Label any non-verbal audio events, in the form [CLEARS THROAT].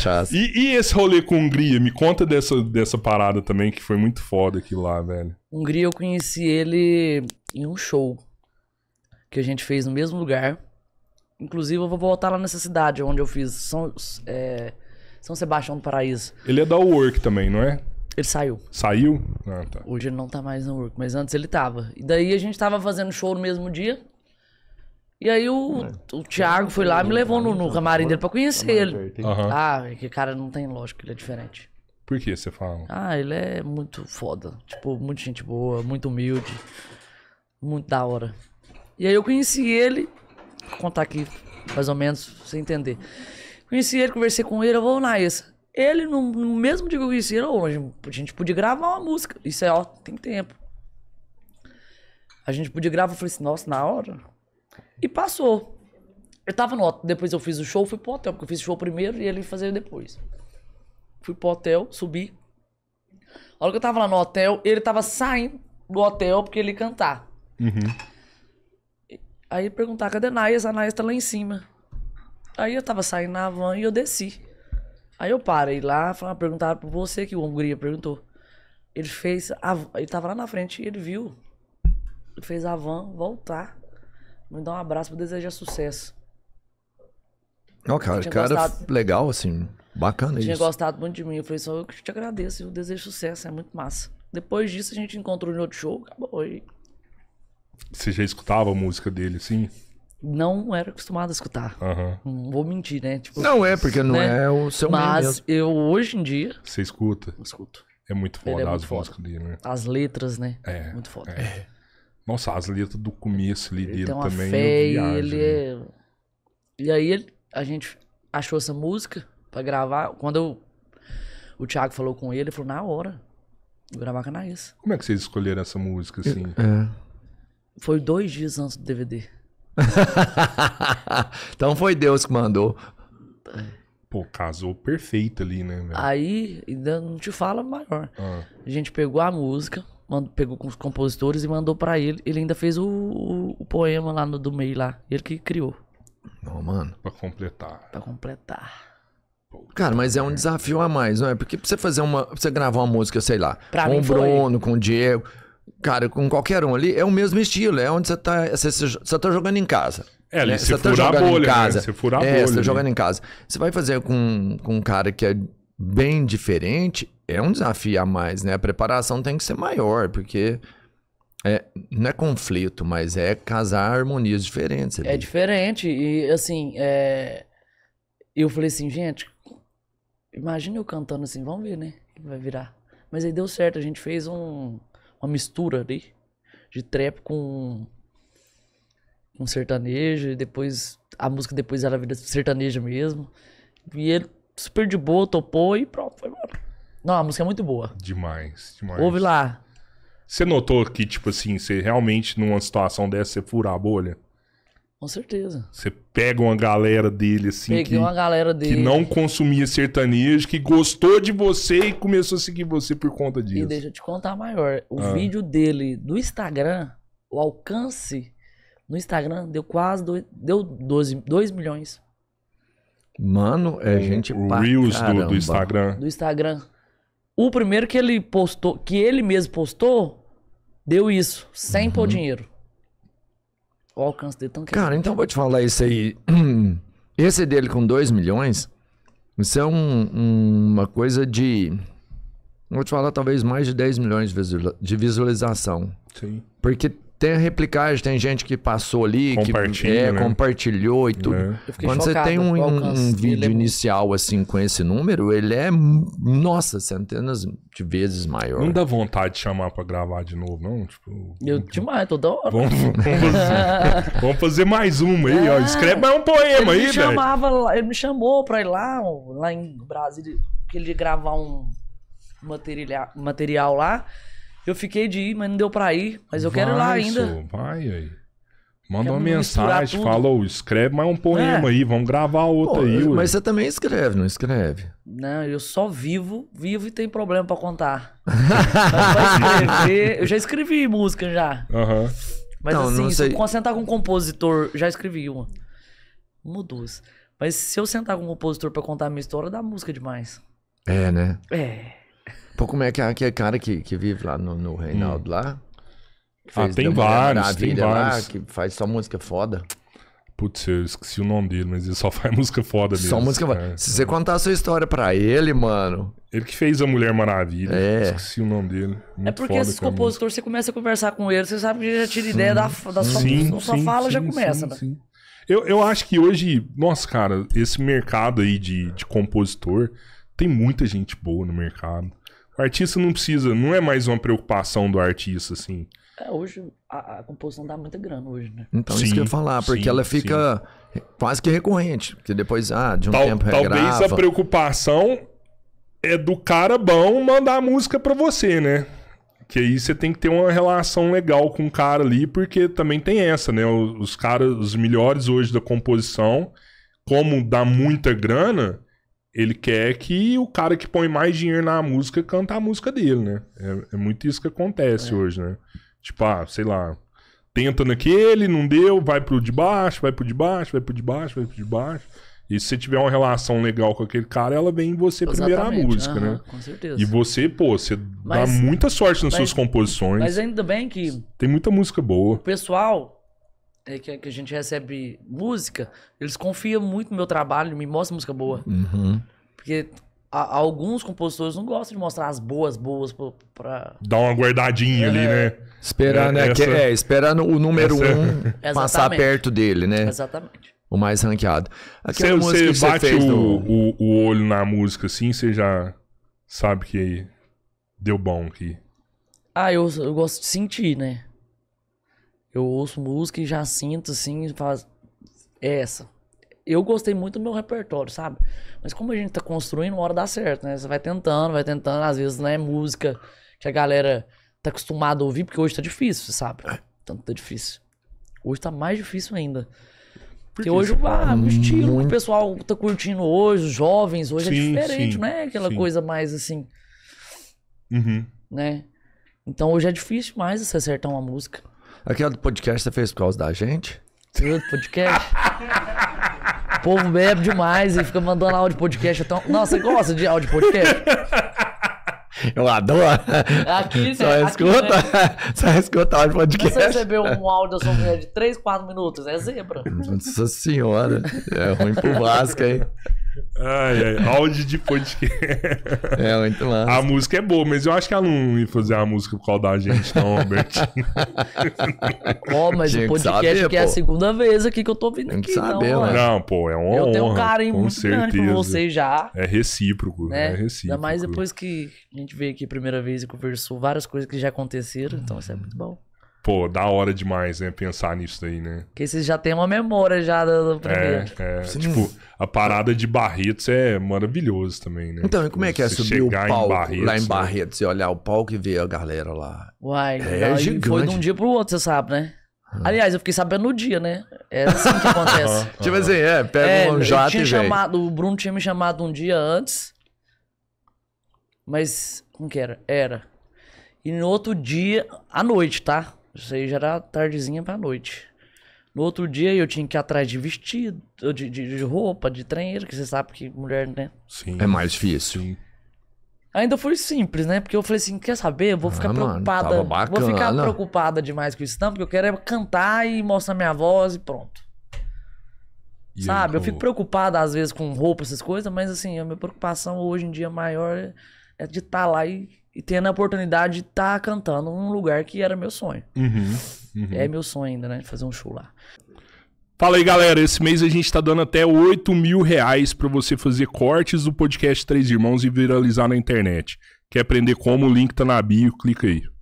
cachaça. E, e, esse rolê com Hungria? Me conta dessa, dessa parada também, que foi muito foda aqui lá, velho. Hungria, eu conheci ele em um show que a gente fez no mesmo lugar. Inclusive, eu vou voltar lá nessa cidade onde eu fiz São, é, São Sebastião do Paraíso. Ele é da Work também, não é? Ele saiu. Saiu? Ah, tá. Hoje ele não tá mais no Work, mas antes ele tava. E daí a gente tava fazendo show no mesmo dia. E aí o, é. o Thiago foi lá e me levou no, no camarim dele pra conhecer ele. Uhum. Ah, é que cara não tem lógico, ele é diferente. Por que você fala? Ah, ele é muito foda. Tipo, muito gente boa, muito humilde. Muito da hora. E aí eu conheci ele. Vou contar aqui, mais ou menos, sem você entender. Conheci ele, conversei com ele, eu vou na isso. Ele, no, no mesmo dia que eu conheci ele, oh, a gente podia gravar uma música. Isso é, ó, tem tempo. A gente podia gravar, eu falei assim, nossa, na hora. E passou. Eu tava no hotel, depois eu fiz o show, fui pro hotel, porque eu fiz o show primeiro e ele fazia depois. Fui pro hotel, subi. A hora que eu tava lá no hotel, ele tava saindo do hotel porque ele ia cantar. Uhum. Aí perguntar, cadê a Naias? A Naias tá lá em cima. Aí eu tava saindo na van e eu desci. Aí eu parei lá, perguntaram pra você que o Hungria perguntou. Ele fez. A, ele tava lá na frente e ele viu. Ele fez a van voltar. Me dá um abraço pra desejar sucesso. Não, cara, cara gostado... legal, assim, bacana tinha isso. Tinha gostado muito de mim. Eu falei só, eu te agradeço, eu desejo sucesso, é muito massa. Depois disso a gente encontrou em outro show, acabou. aí. Você já escutava a música dele, sim? Não era acostumado a escutar. Uhum. Não vou mentir, né? Tipo, não é, porque não né? é o seu Mas mesmo. eu, hoje em dia. Você escuta? Eu É muito é foda é muito as foda. dele, né? As letras, né? É. Muito foda. É. Nossa, as letras do começo ali ele dele tem uma também. Fé, ele né? É- e aí a gente achou essa música pra gravar. Quando eu... o Thiago falou com ele, ele falou, na hora. Vou gravar Canaís. Como é que vocês escolheram essa música, assim? É. Foi dois dias antes do DVD. [LAUGHS] então foi Deus que mandou. Pô, casou perfeito ali, né? Velho? Aí, ainda não te fala maior. Ah. A gente pegou a música, mandou, pegou com os compositores e mandou para ele. Ele ainda fez o, o, o poema lá no, do meio lá. Ele que criou. Não, mano. Pra completar. Pra completar. Cara, mas é um desafio a mais, não é? Porque pra você fazer uma. Pra você gravar uma música, sei lá, pra com o Bruno, foi. com o Diego. Cara, com qualquer um ali, é o mesmo estilo. É onde você tá. Você, você tá jogando em casa. É, ali, né? você, você tá jogando bolha, em né? casa. Né? Você furar é, bolha, Você tá jogando em casa. Você vai fazer com, com um cara que é bem diferente, é um desafio a mais, né? A preparação tem que ser maior, porque é, não é conflito, mas é casar harmonias diferentes. Ali. É diferente. E assim, é... eu falei assim, gente, imagina eu cantando assim, vamos ver, né? Que vai virar. Mas aí deu certo, a gente fez um, uma mistura ali de trap com um sertanejo, e depois a música depois ela vira sertaneja mesmo. E ele super de boa, topou e pronto, foi embora. Não, a música é muito boa. Demais, demais. Ouve lá. Você notou que, tipo assim, você realmente, numa situação dessa, você furar a bolha? Com certeza. Você pega uma galera dele, assim. Peguei que, uma galera dele. Que não consumia sertanejo, que gostou de você e começou a seguir você por conta disso. E deixa eu te contar maior. O ah. vídeo dele do Instagram, o alcance no Instagram deu quase. Dois, deu 12, 2 milhões. Mano, é gente o pra do, do, Instagram. Do Instagram. O primeiro que ele postou, que ele mesmo postou, deu isso, sem uhum. pôr dinheiro. O alcance dele tão Cara, então vou te falar isso aí. [CLEARS THROAT] Esse dele com 2 milhões, isso é um, uma coisa de. Vou te falar, talvez mais de 10 milhões de visualização. Sim. Porque tem replicagem, tem gente que passou ali, que é, né? compartilhou e é. tudo. É. Quando você tem um, um vídeo é inicial assim com esse número, ele é, nossa, centenas de vezes maior. Não dá vontade de chamar para gravar de novo, não? Tipo, eu demais, toda hora. Vamos, [LAUGHS] vamos, fazer, vamos fazer mais uma aí, ó. Escreve mais um poema ele aí, velho. Chamava, ele me chamou para ir lá, lá em Brasília, que ele gravar um material, material lá. Eu fiquei de ir, mas não deu para ir. Mas eu vai, quero ir lá ainda. Sô, vai aí. Manda uma mensagem, falou, escreve mais um poema é. aí, vamos gravar outro Pô, aí. Mas você também escreve, não escreve? Não, eu só vivo, vivo e tem problema para contar. [LAUGHS] escrever, eu já escrevi música já. Uhum. Mas não, assim, não se eu sentar com um compositor, já escrevi uma. Uma ou duas. Mas se eu sentar com um compositor para contar a minha história, dá música demais. É, né? É. Pô, como é que é aquele cara que, que vive lá no, no Reinaldo hum. lá? ah, tem vários, tem vários. Lá, que faz só música foda. Putz, eu esqueci o nome dele, mas ele só [LAUGHS] faz música foda mesmo. Só música foda. É. Se você é. contar a sua história pra ele, mano. Ele que fez a Mulher Maravilha. É. Esqueci o nome dele. Muito é porque esses é compositores, você começa a conversar com ele, você sabe que ele já tira sim. ideia da, da sua, sim, da sua sim, fala, sim, já começa, né? Sim. Eu, eu acho que hoje, nossa, cara, esse mercado aí de, de compositor, tem muita gente boa no mercado. O artista não precisa, não é mais uma preocupação do artista, assim. É, hoje a, a, composição dá muita grana hoje, né? Então, sim, isso que eu ia falar, porque sim, ela fica sim. quase que recorrente. Porque depois, ah, de um Tal, tempo regrava. Talvez a preocupação é do cara bom mandar a música pra você, né? Que aí você tem que ter uma relação legal com o cara ali, porque também tem essa, né? Os, os caras, os melhores hoje da composição, como dá muita grana, ele quer que o cara que põe mais dinheiro na música canta a música dele, né? É, é muito isso que acontece é. hoje, né? Tipo, ah, sei lá, tenta naquele, não deu, vai pro de baixo, vai pro de baixo, vai pro de baixo, vai pro de baixo. E se você tiver uma relação legal com aquele cara, ela vem em você primeiro a música, né? Com certeza. E você, pô, você mas, dá muita sorte nas mas, suas composições. Mas ainda bem que. Tem muita música boa. O pessoal é que, que, a gente recebe música, eles confiam muito no meu trabalho, me mostram música boa. Uhum. Porque a, alguns compositores não gostam de mostrar as boas, boas para Dar uma guardadinha é, ali, né? Esperar, é, né? Essa... É, o número essa... um [LAUGHS] passar Exatamente. perto dele, né? Exatamente. O mais ranqueado. você, bate fez, o, o, o olho na música assim, você já sabe que deu bom aqui. Ah, eu, eu gosto de sentir, né? Eu ouço música e já sinto assim, faz é essa. Eu gostei muito do meu repertório, sabe? Mas como a gente tá construindo, uma hora dá certo, né? Você vai tentando, vai tentando, às vezes não é música que a galera tá acostumada a ouvir, porque hoje tá difícil, você sabe? É. Tanto tá difícil. Hoje tá mais difícil ainda. Porque hoje ah, o hum, estilo muito... que o pessoal tá curtindo hoje, os jovens, hoje é sim, é diferente, sim, não é aquela sim. coisa mais assim. Uhum. Né? Então hoje é difícil mais você acertar uma música. Aquele podcast você fez por causa da gente? Outro podcast? o povo bebe demais e fica mandando áudio podcast. Então... Nossa, você gosta de áudio podcast? Eu adoro. Aqui, só aqui, né? escuta, né? só escuta áudio podcast. Você recebeu um áudio da sua mulher de 3, 4 minutos, é zebra. Nossa senhora, é ruim pro Vasca, hein? Ai, ai, áudio de podcast. [LAUGHS] É, muito massa. A música é boa, mas eu acho que ela não ia fazer a música por causa da gente, não, Robert. [LAUGHS] Ó, mas Tinha o que podcast saber, que é a segunda vez aqui que eu tô vindo aqui, saber, não, mano. Né? Não, pô, é uma honra. Eu tenho um carinho com grande certeza. por já, É recíproco, né? É recíproco. Ainda mais depois que a gente veio aqui a primeira vez e conversou várias coisas que já aconteceram, então isso é muito bom. Pô, da hora demais, né? Pensar nisso daí, né? Porque vocês já têm uma memória já do, é, primeiro. É, é. Tipo, a parada de Barretos é maravilhoso também, né? Então, e como é que é subir o palco em Barretos, lá em Barretos né? e olhar o palco e ver a galera lá? Uai, é gigante. foi de um dia pro outro, você sabe, né? Hum. Aliás, eu fiquei sabendo no dia, né? É assim que acontece. [LAUGHS] tipo assim, é, é pega é, um jato tinha e chamado, vem. O Bruno tinha me chamado um dia antes. Mas, como que era? Era. E no outro dia, à noite, tá? Isso aí já era tardezinha pra noite. No outro dia eu tinha que ir atrás de vestido, de, de, de roupa, de treino, que você sabe que mulher, né? Sim. É mais difícil. Ainda foi simples, né? Porque eu falei assim, quer saber? Eu vou ah, ficar ah, preocupada. Mano, vou ficar preocupada demais com isso, não, porque eu quero é cantar e mostrar minha voz e pronto. E sabe? Eu, eu fico preocupada às vezes com roupa, essas coisas, mas assim, a minha preocupação hoje em dia maior é, é de estar tá lá e e tendo a oportunidade de estar tá cantando num lugar que era meu sonho. Uhum, uhum. É meu sonho ainda, né? Fazer um show lá. Fala aí, galera. Esse mês a gente está dando até 8 mil reais para você fazer cortes do podcast Três Irmãos e viralizar na internet. Quer aprender como? O link tá na bio, clica aí.